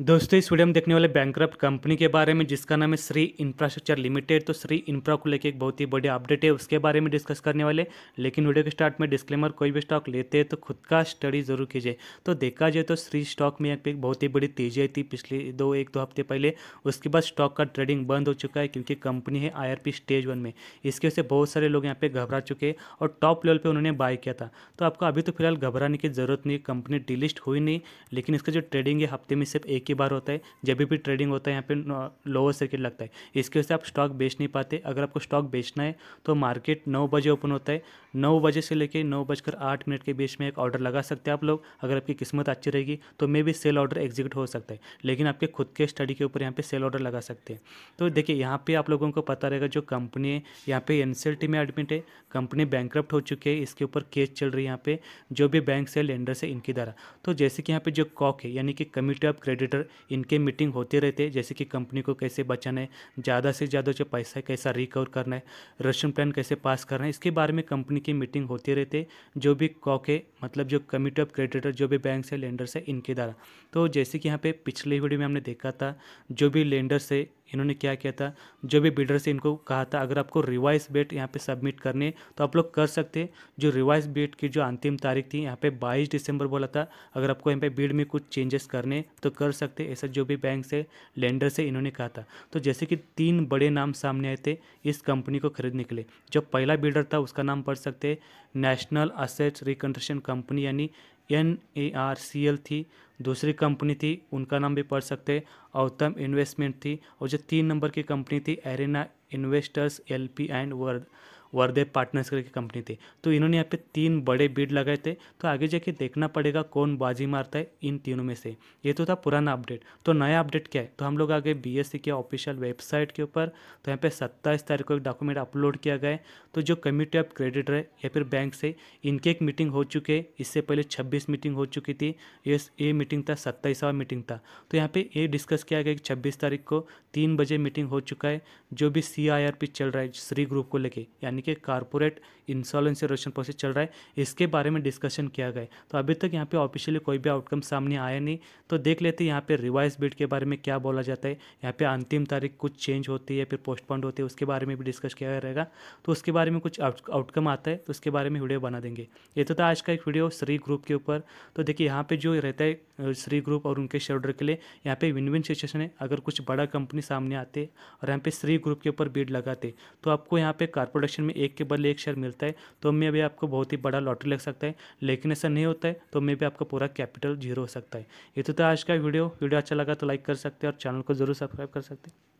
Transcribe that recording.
दोस्तों इस वीडियो में देखने वाले बैंक कंपनी के बारे में जिसका नाम है श्री इंफ्रास्ट्रक्चर लिमिटेड तो श्री इंफ्रा को लेकर एक बहुत ही बड़ी अपडेट है उसके बारे में डिस्कस करने वाले लेकिन वीडियो के स्टार्ट में डिस्क्लेमर कोई भी स्टॉक लेते हैं तो खुद का स्टडी जरूर कीजिए तो देखा जाए तो श्री स्टॉक में यहाँ एक बहुत ही बड़ी तेजी आई थी पिछले दो एक दो हफ्ते पहले उसके बाद स्टॉक का ट्रेडिंग बंद हो चुका है क्योंकि कंपनी है आई स्टेज वन में इसकी वजह से बहुत सारे लोग यहाँ पे घबरा चुके हैं और टॉप लेवल पर उन्होंने बाय किया था तो आपको अभी तो फिलहाल घबराने की जरूरत नहीं कंपनी डिलिस्ट हुई नहीं लेकिन इसका जो ट्रेडिंग है हफ्ते में सिर्फ एक की बार होता है जब भी ट्रेडिंग होता है यहाँ पे लोअर सर्किट लगता है इसकी वजह से आप स्टॉक बेच नहीं पाते अगर आपको स्टॉक बेचना है तो मार्केट नौ बजे ओपन होता है नौ बजे से लेकर नौ बजकर आठ मिनट के बीच में एक ऑर्डर लगा सकते हैं आप लोग अगर आपकी किस्मत अच्छी रहेगी तो मे भी सेल ऑर्डर एग्जीक्यूट हो सकता है लेकिन आपके खुद के स्टडी के ऊपर यहाँ पे सेल ऑर्डर लगा सकते हैं तो देखिए यहाँ पे आप लोगों को पता रहेगा जो कंपनी है यहाँ पे एन में एडमिट है कंपनी बैंक हो चुकी है इसके ऊपर केस चल रही है यहाँ पे जो भी बैंक से लेंडर से इनकी द्वारा तो जैसे कि यहाँ पे जो कॉक है यानी कि कमिटी ऑफ क्रेडिट सेक्टर इनके मीटिंग होते रहते हैं जैसे कि कंपनी को कैसे बचाना है ज़्यादा से ज़्यादा जो पैसा है कैसा रिकवर करना है रशन प्लान कैसे पास करना है इसके बारे में कंपनी की मीटिंग होते रहते जो भी कॉके मतलब जो कमिटी ऑफ क्रेडिटर जो भी बैंक से लेंडर्स है इनके द्वारा तो जैसे कि यहाँ पे पिछले वीडियो में हमने देखा था जो भी लेंडर्स है इन्होंने क्या किया था जो भी बिल्डर से इनको कहा था अगर आपको रिवाइज बेट यहाँ पे सबमिट करने तो आप लोग कर सकते जो रिवाइज बेट की जो अंतिम तारीख थी यहाँ पे 22 दिसंबर बोला था अगर आपको यहाँ पे बीड में कुछ चेंजेस करने तो कर सकते ऐसा जो भी बैंक से लेंडर से इन्होंने कहा था तो जैसे कि तीन बड़े नाम सामने आए थे इस कंपनी को खरीदने के लिए जो पहला बिल्डर था उसका नाम पढ़ सकते नेशनल असेट्स रिकन्स्ट्रक्शन कंपनी यानी N A R C L थी दूसरी कंपनी थी उनका नाम भी पढ़ सकते अवतम इन्वेस्टमेंट थी और जो तीन नंबर की कंपनी थी Arena investors L P and world Varde partners करके कंपनी थी तो इन्होंने यहाँ पे तीन बड़े बीड लगाए थे तो आगे जाके देखना पड़ेगा कौन बाजी मारता है इन तीनों में से ये तो था पुराना अपडेट तो नया अपडेट क्या है तो हम लोग आगे बी एस के ऑफिशियल वेबसाइट के ऊपर तो यहाँ पे सत्ताईस तारीख को एक डॉक्यूमेंट अपलोड किया गया है तो जो कम्युनिटी ऑफ क्रेडिट है या फिर बैंक से इनकी एक मीटिंग हो चुकी है इससे पहले छब्बीस मीटिंग हो चुकी थी ये ये मीटिंग था सत्ताईसवा मीटिंग था तो यहाँ पे ये डिस्कस किया गया कि छब्बीस तारीख को तीन बजे मीटिंग हो चुका है जो भी सी चल रहा है श्री ग्रुप को लेके यानी यानी कि कॉरपोरेट इंसॉलेंस रेशन प्रोसेस चल रहा है इसके बारे में डिस्कशन किया गया तो अभी तक यहाँ पे ऑफिशियली कोई भी आउटकम सामने आया नहीं तो देख लेते हैं यहाँ पे रिवाइज बिड के बारे में क्या बोला जाता है यहाँ पे अंतिम तारीख कुछ चेंज होती है या फिर पोस्टपोन्ड होती है उसके बारे में भी डिस्कस किया रहेगा तो उसके बारे में कुछ आउटकम आता है तो उसके बारे में वीडियो बना देंगे ये तो था आज का एक वीडियो श्री ग्रुप के ऊपर तो देखिए यहाँ पर जो रहता है श्री ग्रुप और उनके शेयर के लिए यहाँ पे विन विन सिचुएशन है अगर कुछ बड़ा कंपनी सामने आते और यहाँ पे श्री ग्रुप के ऊपर बीड लगाते तो आपको यहाँ पे कॉर्पोरेशन में एक के बदले एक शेयर मिलता है तो मे भी आपको बहुत ही बड़ा लॉटरी लग सकता है लेकिन ऐसा नहीं होता है तो मे भी आपका पूरा कैपिटल जीरो हो सकता है ये तो था आज का वीडियो वीडियो अच्छा लगा तो लाइक कर सकते हैं और चैनल को जरूर सब्सक्राइब कर सकते हैं